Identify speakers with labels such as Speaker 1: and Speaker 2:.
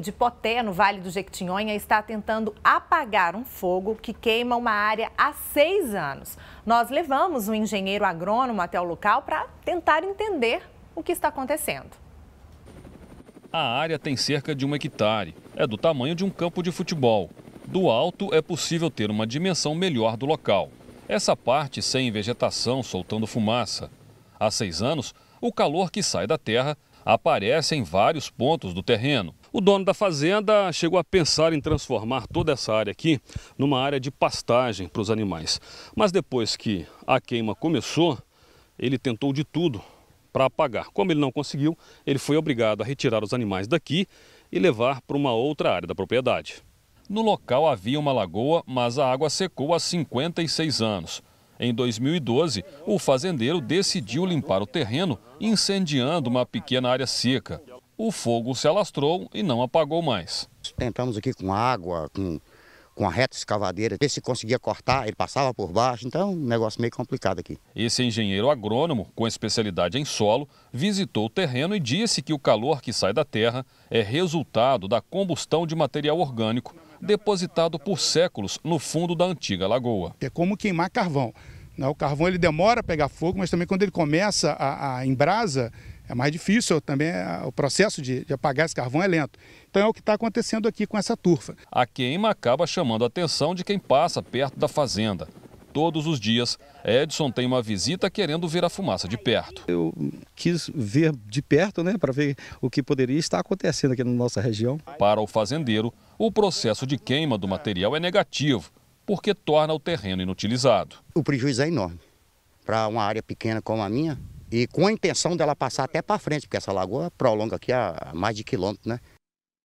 Speaker 1: de Poté, no Vale do Jequitinhonha, está tentando apagar um fogo que queima uma área há seis anos. Nós levamos um engenheiro agrônomo até o local para tentar entender o que está acontecendo. A área tem cerca de um hectare. É do tamanho de um campo de futebol. Do alto é possível ter uma dimensão melhor do local. Essa parte sem vegetação, soltando fumaça. Há seis anos, o calor que sai da terra aparece em vários pontos do terreno. O dono da fazenda chegou a pensar em transformar toda essa área aqui numa área de pastagem para os animais. Mas depois que a queima começou, ele tentou de tudo para apagar. Como ele não conseguiu, ele foi obrigado a retirar os animais daqui e levar para uma outra área da propriedade. No local havia uma lagoa, mas a água secou há 56 anos. Em 2012, o fazendeiro decidiu limpar o terreno, incendiando uma pequena área seca o fogo se alastrou e não
Speaker 2: apagou mais. Tentamos aqui com água, com, com a reta escavadeira, ver se conseguia cortar, ele passava por baixo, então um negócio meio complicado aqui.
Speaker 1: Esse engenheiro agrônomo, com especialidade em solo, visitou o terreno e disse que o calor que sai da terra é resultado da combustão de material orgânico depositado por séculos no fundo da antiga
Speaker 3: lagoa. É como queimar carvão. O carvão ele demora a pegar fogo, mas também quando ele começa a, a em brasa, é mais difícil também, é, o processo de, de, apagar esse carvão é lento. Então é o que está acontecendo aqui com essa turfa.
Speaker 1: A queima acaba chamando a atenção de quem passa perto da fazenda. Todos os dias, Edson tem uma visita querendo ver a fumaça de perto. Eu quis ver de perto, né, para ver o que poderia estar acontecendo aqui na nossa região. Para o fazendeiro, o processo de queima do material é negativo, porque torna
Speaker 2: o terreno inutilizado. O prejuízo é enorme. Para uma área pequena como a minha, e com a intenção dela passar até para frente, porque essa lagoa prolonga aqui a mais de quilômetro, né?